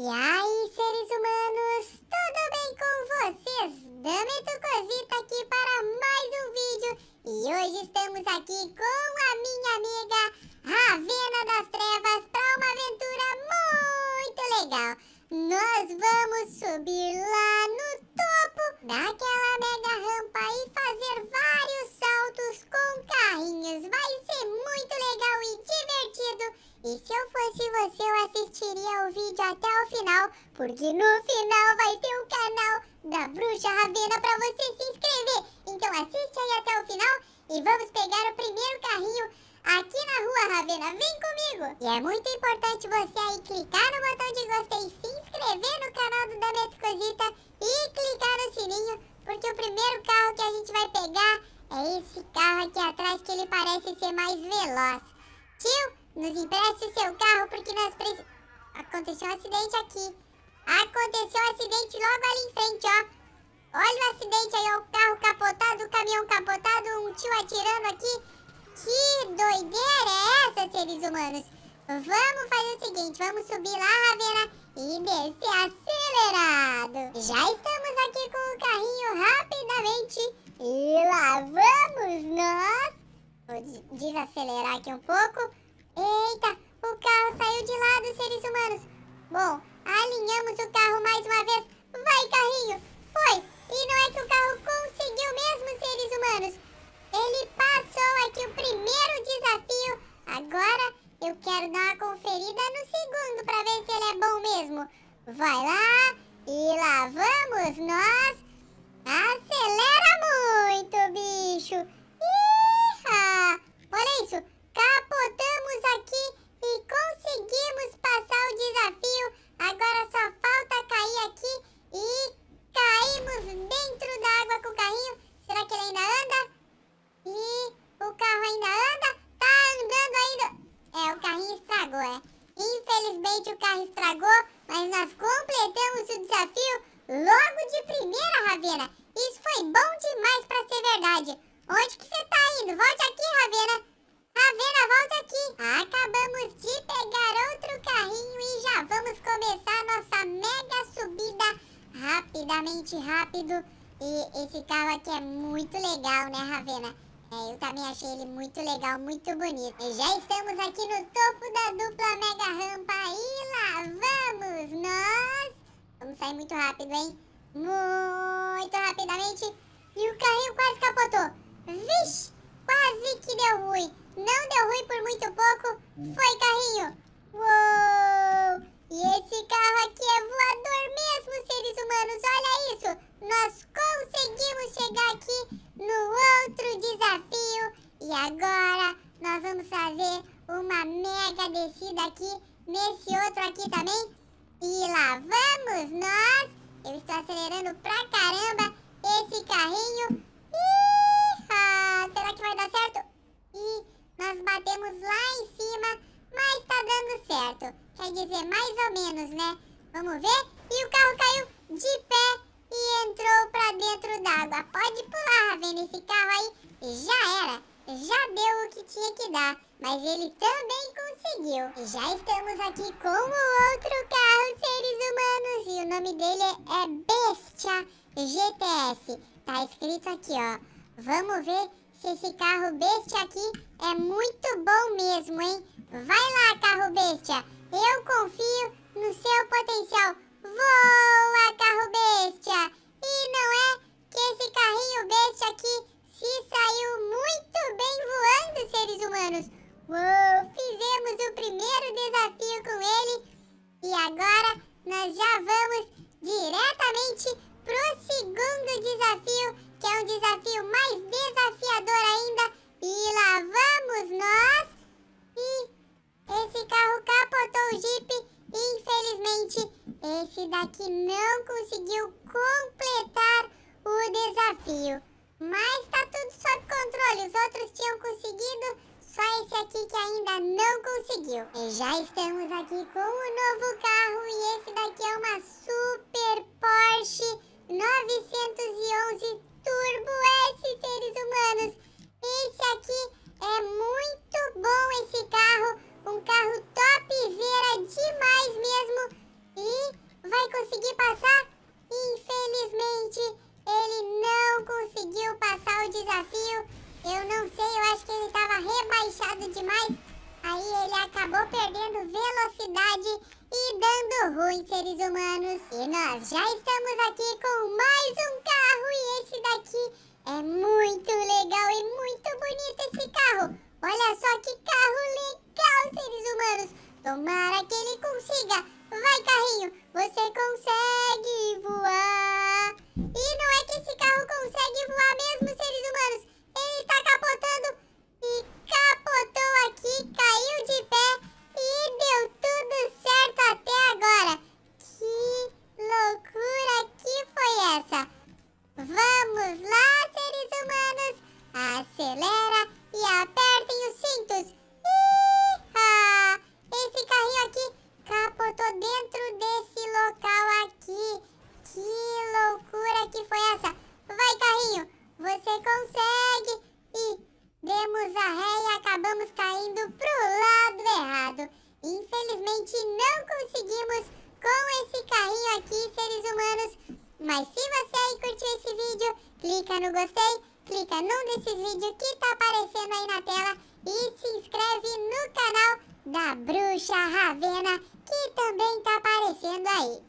E aí, seres humanos, tudo bem com vocês? Dame Tucosita aqui para mais um vídeo e hoje estamos aqui com a minha amiga Ravena das Trevas para uma aventura muito legal. Nós vamos subir lá no topo daquela E se eu fosse você, eu assistiria o vídeo até o final, porque no final vai ter o canal da Bruxa Ravena para você se inscrever. Então assiste aí até o final e vamos pegar o primeiro carrinho aqui na rua, Ravena. Vem comigo! E é muito importante você aí clicar no botão de gostei, se inscrever no canal do Damias Cosita e clicar no sininho, porque o primeiro carro que a gente vai pegar é esse carro aqui atrás que ele parece ser mais veloz. Tio, nos empreste seu carro porque nós precisamos. Aconteceu um acidente aqui. Aconteceu um acidente logo ali em frente, ó. Olha o acidente aí, ó. O carro capotado, o caminhão capotado, um tio atirando aqui. Que doideira é essa, seres humanos? Vamos fazer o seguinte, vamos subir lá, Ravena, e descer acelerado. Já estamos aqui com o carrinho rapidamente. E lá vamos nós. Vou desacelerar aqui um pouco. Eita, o carro saiu de lado, seres humanos. Bom, alinhamos o carro mais uma vez. Vai, carrinho. Foi. E não é que o carro conseguiu mesmo, seres humanos. Ele passou aqui o primeiro desafio. Agora eu quero dar uma conferida no segundo para ver se ele é bom mesmo. Vai lá. Logo de primeira, Ravena. Isso foi bom demais para ser verdade. Onde que você tá indo? Volte aqui, Ravena. Ravena, volta aqui. Acabamos de pegar outro carrinho e já vamos começar nossa mega subida rapidamente rápido. E esse carro aqui é muito legal, né, Ravena? É, eu também achei ele muito legal, muito bonito. E já estamos aqui no topo da dupla mega rampa e lá vamos nós! Vamos sair muito rápido, hein? Muito rapidamente. E o carrinho quase capotou. Vixe, quase que deu ruim. Não deu ruim por muito pouco. Foi, carrinho. Uou! E esse carro aqui é voador mesmo, seres humanos. Olha isso. Nós conseguimos chegar aqui no outro desafio. E agora nós vamos fazer uma mega descida aqui nesse outro aqui também. E lá vamos nós! Eu estou acelerando pra caramba esse carrinho. Ih, será que vai dar certo? E nós batemos lá em cima, mas tá dando certo. Quer dizer, mais ou menos, né? Vamos ver? E o carro caiu de pé e entrou pra dentro d'água. Pode pular, Ravena, esse carro aí já era. Já deu o que tinha que dar. Mas ele também conseguiu. E já estamos aqui com o outro carro, seres humanos. E o nome dele é Bestia GTS. Tá escrito aqui, ó. Vamos ver se esse carro Bestia aqui é muito bom mesmo, hein? Vai lá, carro Bestia. Eu confio no seu potencial. Voa, carro Bestia. E não é que esse carrinho Esse daqui não conseguiu completar o desafio. Mas tá tudo sob controle. Os outros tinham conseguido, só esse aqui que ainda não conseguiu. E já estamos aqui com o novo carro e esse daqui é uma Super Porsche 911 Turbo S, seres humanos. Esse aqui é muito rebaixado demais. Aí ele acabou perdendo velocidade e dando ruim, seres humanos. E nós já estamos aqui com mais um Demos a ré e acabamos caindo pro lado errado. Infelizmente não conseguimos com esse carrinho aqui, seres humanos. Mas se você aí curtiu esse vídeo, clica no gostei, clica num desses vídeos que tá aparecendo aí na tela e se inscreve no canal da Bruxa Ravena, que também tá aparecendo aí.